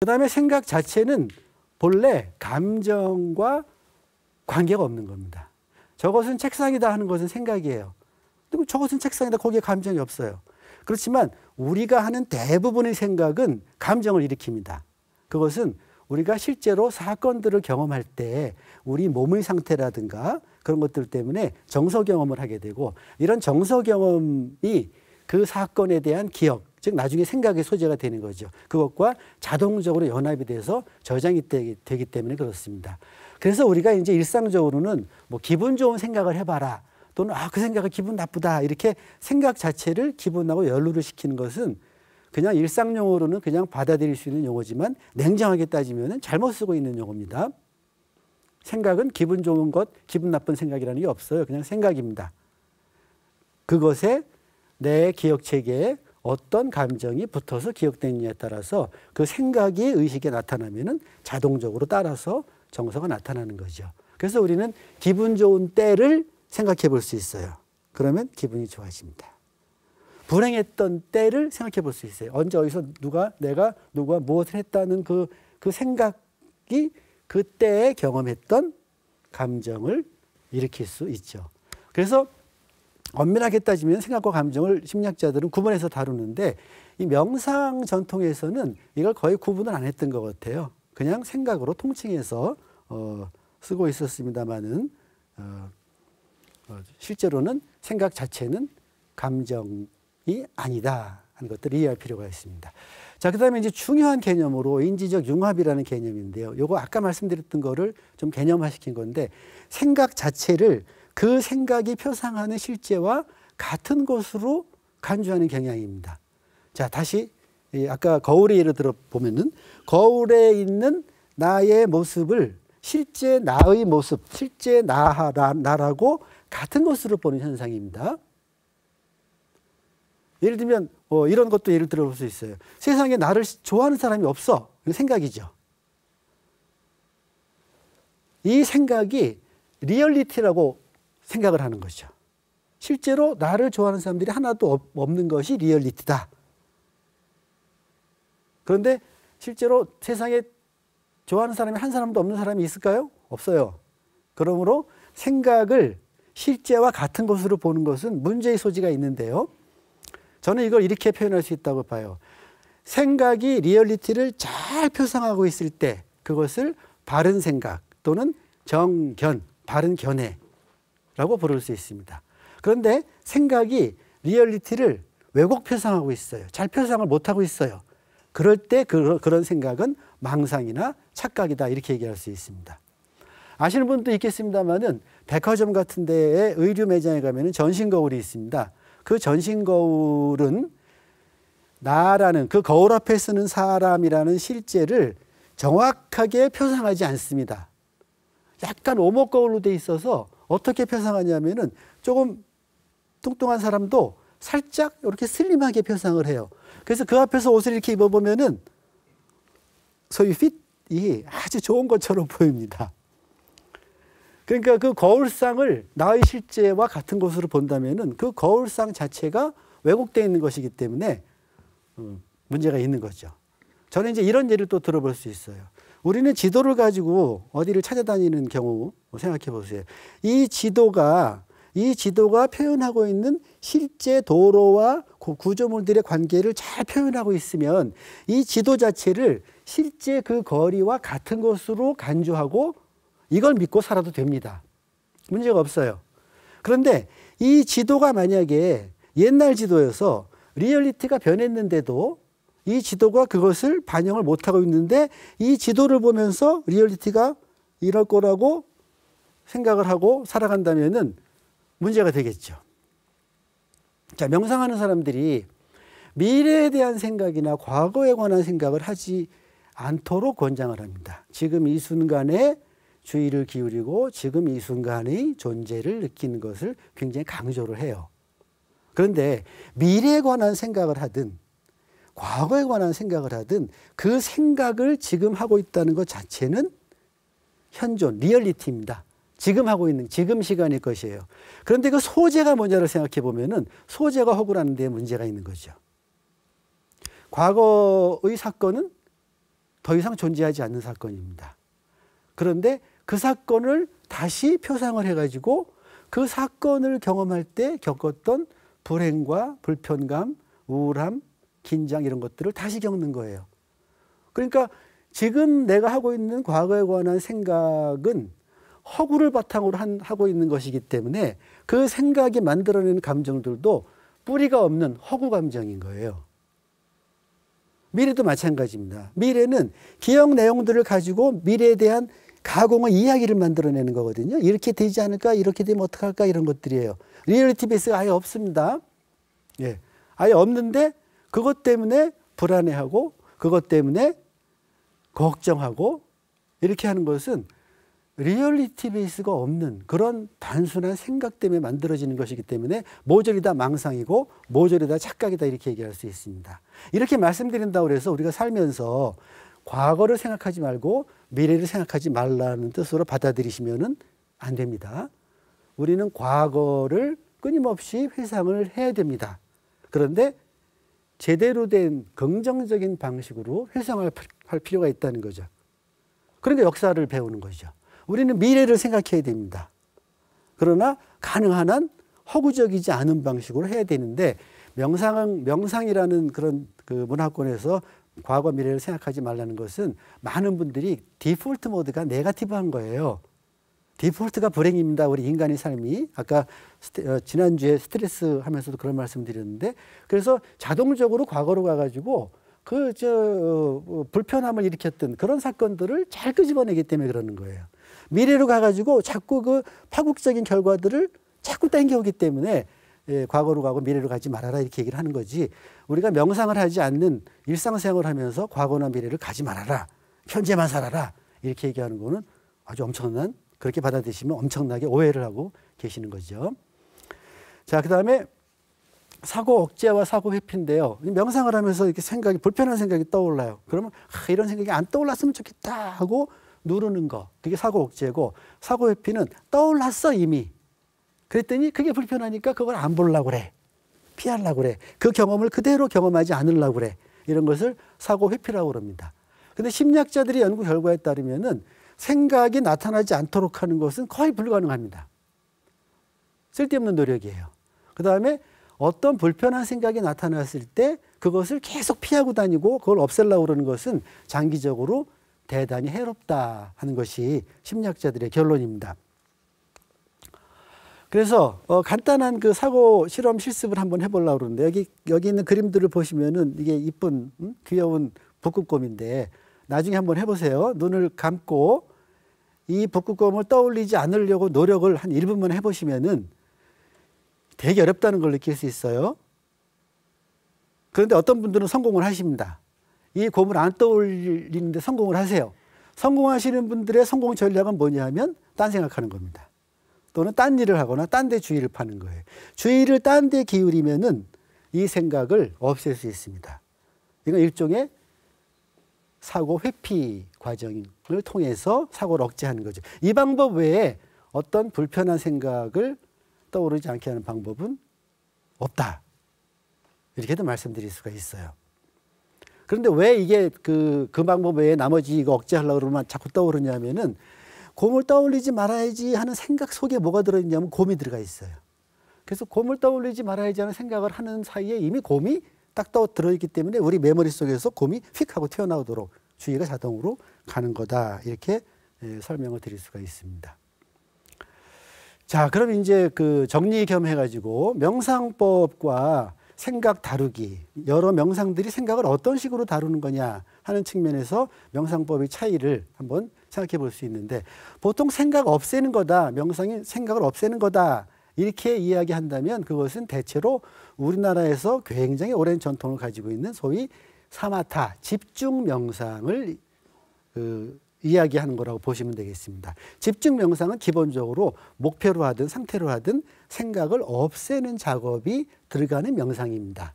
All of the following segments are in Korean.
그다음에 생각 자체는 본래 감정과 관계가 없는 겁니다. 저것은 책상이다 하는 것은 생각이에요. 그리고 뭐 저것은 책상이다 거기에 감정이 없어요. 그렇지만 우리가 하는 대부분의 생각은 감정을 일으킵니다. 그것은 우리가 실제로 사건들을 경험할 때 우리 몸의 상태라든가 그런 것들 때문에 정서 경험을 하게 되고 이런 정서 경험이 그 사건에 대한 기억 즉 나중에 생각의 소재가 되는 거죠. 그것과 자동적으로 연합이 돼서 저장이 되기 때문에 그렇습니다. 그래서 우리가 이제 일상적으로는 뭐 기분 좋은 생각을 해봐라. 또는 아, 그 생각이 기분 나쁘다. 이렇게 생각 자체를 기분하고 연루를 시키는 것은 그냥 일상 용어로는 그냥 받아들일 수 있는 용어지만 냉정하게 따지면 잘못 쓰고 있는 용어입니다. 생각은 기분 좋은 것, 기분 나쁜 생각이라는 게 없어요. 그냥 생각입니다. 그것에 내 기억 체계에 어떤 감정이 붙어서 기억되느냐에 따라서 그 생각이 의식에 나타나면은 자동적으로 따라서 정서가 나타나는 거죠. 그래서 우리는 기분 좋은 때를 생각해 볼 수 있어요. 그러면 기분이 좋아집니다. 불행했던 때를 생각해 볼 수 있어요. 언제 어디서 누가 내가 누가 무엇을 했다는 그, 그 생각이 그때에 경험했던 감정을 일으킬 수 있죠. 그래서 엄밀하게 따지면 생각과 감정을 심리학자들은 구분해서 다루는데 이 명상 전통에서는 이걸 거의 구분을 안 했던 것 같아요. 그냥 생각으로 통칭해서 어, 쓰고 있었습니다만은 어, 어, 실제로는 생각 자체는 감정이 아니다 하는 것들을 이해할 필요가 있습니다. 자, 그 다음에 이제 중요한 개념으로 인지적 융합이라는 개념인데요. 요거 아까 말씀드렸던 거를 좀 개념화시킨 건데 생각 자체를 그 생각이 표상하는 실제와 같은 것으로 간주하는 경향입니다. 자, 다시 아까 거울의 예를 들어 보면은 거울에 있는 나의 모습을 실제 나의 모습, 실제 나, 나, 라고 같은 것으로 보는 현상입니다. 예를 들면 어, 이런 것도 예를 들어 볼 수 있어요. 세상에 나를 좋아하는 사람이 없어. 생각이죠. 이 생각이 리얼리티라고 생각을 하는 것이죠. 실제로 나를 좋아하는 사람들이 하나도 없는 것이 리얼리티다. 그런데 실제로 세상에 좋아하는 사람이 한 사람도 없는 사람이 있을까요? 없어요. 그러므로 생각을 실제와 같은 것으로 보는 것은 문제의 소지가 있는데요. 저는 이걸 이렇게 표현할 수 있다고 봐요. 생각이 리얼리티를 잘 표상하고 있을 때 그것을 바른 생각 또는 정견, 바른 견해 라고 부를 수 있습니다. 그런데 생각이 리얼리티를 왜곡 표상하고 있어요. 잘 표상을 못하고 있어요. 그럴 때 그, 그런 생각은 망상이나 착각이다 이렇게 얘기할 수 있습니다. 아시는 분도 있겠습니다만은 백화점 같은 데에 의류 매장에 가면 전신 거울이 있습니다. 그 전신 거울은 나라는 그 거울 앞에 쓰는 사람이라는 실제를 정확하게 표상하지 않습니다. 약간 오목 거울로 돼 있어서 어떻게 표상하냐면은 조금 뚱뚱한 사람도 살짝 이렇게 슬림하게 표상을 해요. 그래서 그 앞에서 옷을 이렇게 입어보면은 소위 핏이 아주 좋은 것처럼 보입니다. 그러니까 그 거울상을 나의 실제와 같은 것으로 본다면은 그 거울상 자체가 왜곡되어 있는 것이기 때문에 음, 문제가 있는 거죠. 저는 이제 이런 예를 또 들어볼 수 있어요. 우리는 지도를 가지고 어디를 찾아다니는 경우 생각해 보세요. 이 지도가 이 지도가 표현하고 있는 실제 도로와 구조물들의 관계를 잘 표현하고 있으면 이 지도 자체를 실제 그 거리와 같은 것으로 간주하고 이걸 믿고 살아도 됩니다. 문제가 없어요. 그런데 이 지도가 만약에 옛날 지도여서 리얼리티가 변했는데도 이 지도가 그것을 반영을 못하고 있는데 이 지도를 보면서 리얼리티가 이럴 거라고 생각을 하고 살아간다면 문제가 되겠죠. 자, 명상하는 사람들이 미래에 대한 생각이나 과거에 관한 생각을 하지 않도록 권장을 합니다. 지금 이 순간에 주의를 기울이고 지금 이 순간의 존재를 느끼는 것을 굉장히 강조를 해요. 그런데 미래에 관한 생각을 하든 과거에 관한 생각을 하든 그 생각을 지금 하고 있다는 것 자체는 현존, 리얼리티입니다. 지금 하고 있는 지금 시간의 것이에요. 그런데 그 소재가 뭐냐를 생각해 보면은 소재가 허구라는 데 문제가 있는 거죠. 과거의 사건은 더 이상 존재하지 않는 사건입니다. 그런데 그 사건을 다시 표상을 해가지고 그 사건을 경험할 때 겪었던 불행과 불편감, 우울함, 긴장 이런 것들을 다시 겪는 거예요. 그러니까 지금 내가 하고 있는 과거에 관한 생각은 허구를 바탕으로 한, 하고 있는 것이기 때문에 그 생각이 만들어낸 감정들도 뿌리가 없는 허구 감정인 거예요. 미래도 마찬가지입니다. 미래는 기억 내용들을 가지고 미래에 대한 가공의 이야기를 만들어내는 거거든요. 이렇게 되지 않을까, 이렇게 되면 어떡할까, 이런 것들이에요. 리얼리티 베이스가 아예 없습니다. 예. 아예 없는데 그것 때문에 불안해하고 그것 때문에 걱정하고 이렇게 하는 것은 리얼리티 베이스가 없는 그런 단순한 생각 때문에 만들어지는 것이기 때문에 모조리 다 망상이고 모조리 다 착각이다 이렇게 얘기할 수 있습니다. 이렇게 말씀드린다고 해서 우리가 살면서 과거를 생각하지 말고 미래를 생각하지 말라는 뜻으로 받아들이시면안 됩니다. 우리는 과거를 끊임없이 회상을 해야 됩니다. 그런데 제대로 된 긍정적인 방식으로 회상할 필요가 있다는 거죠. 그런데 역사를 배우는 것죠 우리는 미래를 생각해야 됩니다. 그러나 가능한 한 허구적이지 않은 방식으로 해야 되는데 명상 명상이라는 그런 그 문화권에서 과거 미래를 생각하지 말라는 것은 많은 분들이 디폴트 모드가 네가티브한 거예요. 디폴트가 불행입니다. 우리 인간의 삶이 아까 어, 지난주에 스트레스 하면서도 그런 말씀드렸는데 그래서 자동적으로 과거로 가가지고 그저 어, 어, 불편함을 일으켰던 그런 사건들을 잘 끄집어내기 때문에 그러는 거예요. 미래로 가가지고 자꾸 그 파국적인 결과들을 자꾸 땡겨오기 때문에 예, 과거로 가고 미래로 가지 말아라 이렇게 얘기를 하는 거지 우리가 명상을 하지 않는 일상생활을 하면서 과거나 미래를 가지 말아라 현재만 살아라 이렇게 얘기하는 거는 아주 엄청난 그렇게 받아들이시면 엄청나게 오해를 하고 계시는 거죠. 자, 그 다음에 사고 억제와 사고 회피인데요. 명상을 하면서 이렇게 생각이 불편한 생각이 떠올라요. 그러면 아, 이런 생각이 안 떠올랐으면 좋겠다 하고 누르는 거. 그게 사고 억제고 사고 회피는 떠올랐어 이미. 그랬더니 그게 불편하니까 그걸 안 보려고 그래. 피하려고 그래. 그 경험을 그대로 경험하지 않으려고 그래. 이런 것을 사고 회피라고 그럽니다. 근데 심리학자들이 연구 결과에 따르면은 생각이 나타나지 않도록 하는 것은 거의 불가능합니다. 쓸데없는 노력이에요. 그 다음에 어떤 불편한 생각이 나타났을 때 그것을 계속 피하고 다니고 그걸 없앨라고 그러는 것은 장기적으로 대단히 해롭다 하는 것이 심리학자들의 결론입니다. 그래서 어 간단한 그 사고 실험 실습을 한번 해보려고 그러는데 여기 여기 있는 그림들을 보시면은 이게 이쁜 음? 귀여운 북극곰인데 나중에 한번 해보세요. 눈을 감고 이 북극곰을 떠올리지 않으려고 노력을 한 1분만 해보시면은 되게 어렵다는 걸 느낄 수 있어요. 그런데 어떤 분들은 성공을 하십니다. 이 곰을 안 떠올리는데 성공을 하세요. 성공하시는 분들의 성공 전략은 뭐냐면 하딴 생각하는 겁니다. 또는 딴 일을 하거나 딴 데 주의를 파는 거예요. 주의를 딴 데 기울이면은 이 생각을 없앨 수 있습니다. 이건 일종의 사고 회피 과정을 통해서 사고를 억제하는 거죠. 이 방법 외에 어떤 불편한 생각을 떠오르지 않게 하는 방법은 없다. 이렇게도 말씀드릴 수가 있어요. 그런데 왜 이게 그, 그 방법 외에 나머지 이거 억제하려고 그러면 자꾸 떠오르냐면은 곰을 떠올리지 말아야지 하는 생각 속에 뭐가 들어있냐면 곰이 들어가 있어요. 그래서 곰을 떠올리지 말아야지 하는 생각을 하는 사이에 이미 곰이 딱떠 들어있기 때문에 우리 메모리 속에서 곰이 휙 하고 튀어나오도록 주의가 자동으로 가는 거다. 이렇게 예, 설명을 드릴 수가 있습니다. 자, 그럼 이제 그 정리 겸 해가지고 명상법과 생각 다루기, 여러 명상들이 생각을 어떤 식으로 다루는 거냐 하는 측면에서 명상법의 차이를 한번 생각해 볼 수 있는데 보통 생각 없애는 거다, 명상이 생각을 없애는 거다 이렇게 이야기한다면 그것은 대체로 우리나라에서 굉장히 오랜 전통을 가지고 있는 소위 사마타 집중 명상을 그 이야기하는 거라고 보시면 되겠습니다. 집중 명상은 기본적으로 목표로 하든 상태로 하든 생각을 없애는 작업이 들어가는 명상입니다.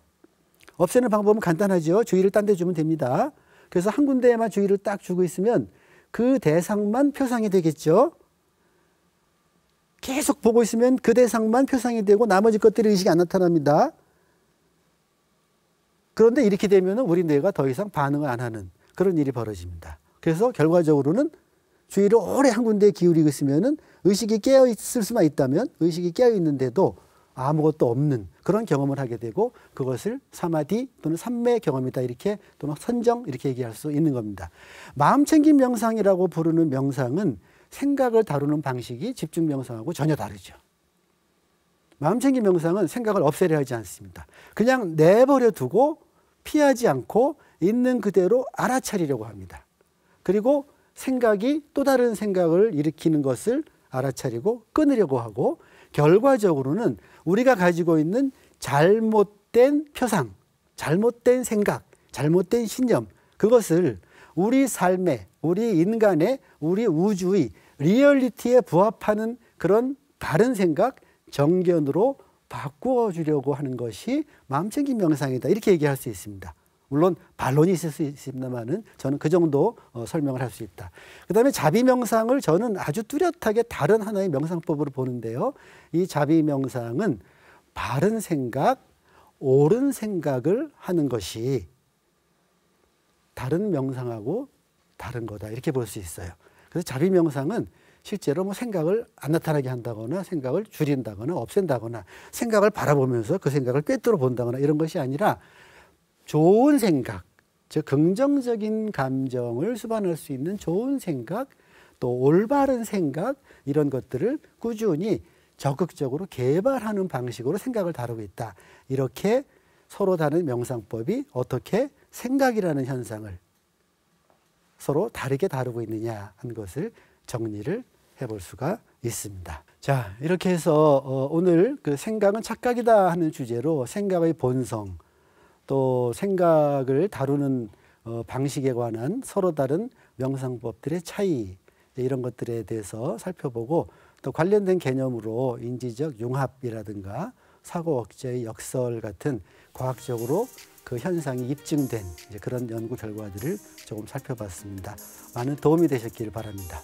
없애는 방법은 간단하죠. 주의를 딴 데 주면 됩니다. 그래서 한 군데에만 주의를 딱 주고 있으면 그 대상만 표상이 되겠죠. 계속 보고 있으면 그 대상만 표상이 되고 나머지 것들이 의식이 안 나타납니다. 그런데 이렇게 되면 우리 뇌가 더 이상 반응을 안 하는 그런 일이 벌어집니다. 그래서 결과적으로는 주의를 오래 한 군데에 기울이고 있으면 의식이 깨어 있을 수만 있다면 의식이 깨어 있는데도 아무것도 없는 그런 경험을 하게 되고 그것을 사마디 또는 삼매 경험이다 이렇게 또는 선정 이렇게 얘기할 수 있는 겁니다. 마음 챙김 명상이라고 부르는 명상은 생각을 다루는 방식이 집중 명상하고 전혀 다르죠. 마음챙김 명상은 생각을 없애려 하지 않습니다. 그냥 내버려 두고 피하지 않고 있는 그대로 알아차리려고 합니다. 그리고 생각이 또 다른 생각을 일으키는 것을 알아차리고 끊으려고 하고 결과적으로는 우리가 가지고 있는 잘못된 표상, 잘못된 생각, 잘못된 신념 그것을 우리 삶에, 우리 인간의, 우리 우주의 리얼리티에 부합하는 그런 바른 생각, 정견으로 바꾸어 주려고 하는 것이 마음챙김 명상이다. 이렇게 얘기할 수 있습니다. 물론 반론이 있을 수 있습니다만은 저는 그 정도 어, 설명을 할 수 있다. 그다음에 자비 명상을 저는 아주 뚜렷하게 다른 하나의 명상법으로 보는데요. 이 자비 명상은 바른 생각, 옳은 생각을 하는 것이 다른 명상하고 다른 거다. 이렇게 볼 수 있어요. 그래서 자비 명상은 실제로 뭐 생각을 안 나타나게 한다거나 생각을 줄인다거나 없앤다거나 생각을 바라보면서 그 생각을 꿰뚫어 본다거나 이런 것이 아니라 좋은 생각, 즉 긍정적인 감정을 수반할 수 있는 좋은 생각, 또 올바른 생각 이런 것들을 꾸준히 적극적으로 개발하는 방식으로 생각을 다루고 있다. 이렇게 서로 다른 명상법이 어떻게 생각이라는 현상을 서로 다르게 다루고 있느냐 하는 것을 정리를 해볼 수가 있습니다. 자, 이렇게 해서 어, 오늘 그 생각은 착각이다 하는 주제로 생각의 본성 또 생각을 다루는 어, 방식에 관한 서로 다른 명상법들의 차이 이런 것들에 대해서 살펴보고 또 관련된 개념으로 인지적 융합이라든가 사고 억제의 역설 같은 과학적으로 그 현상이 입증된 그런 연구 결과들을 조금 살펴봤습니다. 많은 도움이 되셨기를 바랍니다.